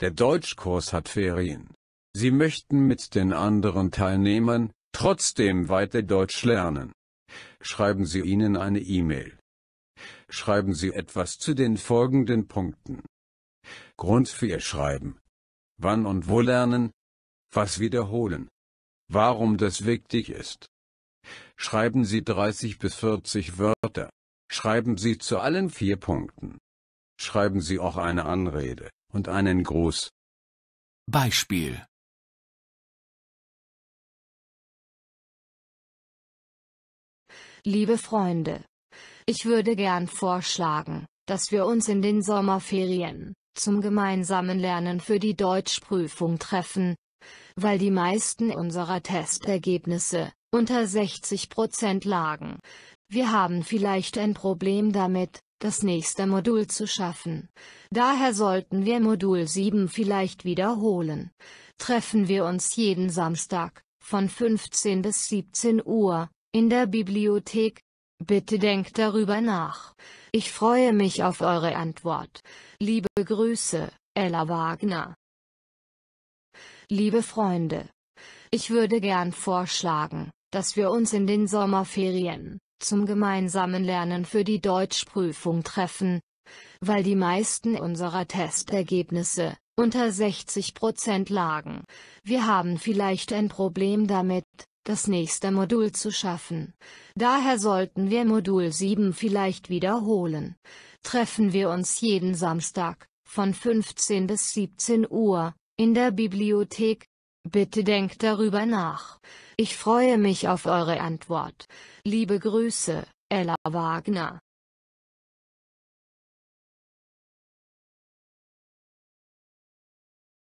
Der Deutschkurs hat Ferien. Sie möchten mit den anderen Teilnehmern trotzdem weiter Deutsch lernen. Schreiben Sie ihnen eine E-Mail. Schreiben Sie etwas zu den folgenden Punkten. Grund für Ihr Schreiben. Wann und wo lernen? Was wiederholen? Warum das wichtig ist? Schreiben Sie 30 bis 40 Wörter. Schreiben Sie zu allen vier Punkten. Schreiben Sie auch eine Anrede und einen Gruß. Beispiel Liebe Freunde, ich würde gern vorschlagen, dass wir uns in den Sommerferien zum gemeinsamen Lernen für die Deutschprüfung treffen, weil die meisten unserer Testergebnisse unter 60% Prozent lagen. Wir haben vielleicht ein Problem damit, das nächste Modul zu schaffen. Daher sollten wir Modul 7 vielleicht wiederholen. Treffen wir uns jeden Samstag, von 15 bis 17 Uhr, in der Bibliothek. Bitte denkt darüber nach. Ich freue mich auf eure Antwort. Liebe Grüße, Ella Wagner. Liebe Freunde, ich würde gern vorschlagen, dass wir uns in den Sommerferien zum gemeinsamen Lernen für die Deutschprüfung treffen. Weil die meisten unserer Testergebnisse unter 60% Prozent lagen. Wir haben vielleicht ein Problem damit, das nächste Modul zu schaffen. Daher sollten wir Modul 7 vielleicht wiederholen. Treffen wir uns jeden Samstag, von 15 bis 17 Uhr, in der Bibliothek, Bitte denkt darüber nach. Ich freue mich auf eure Antwort. Liebe Grüße, Ella Wagner.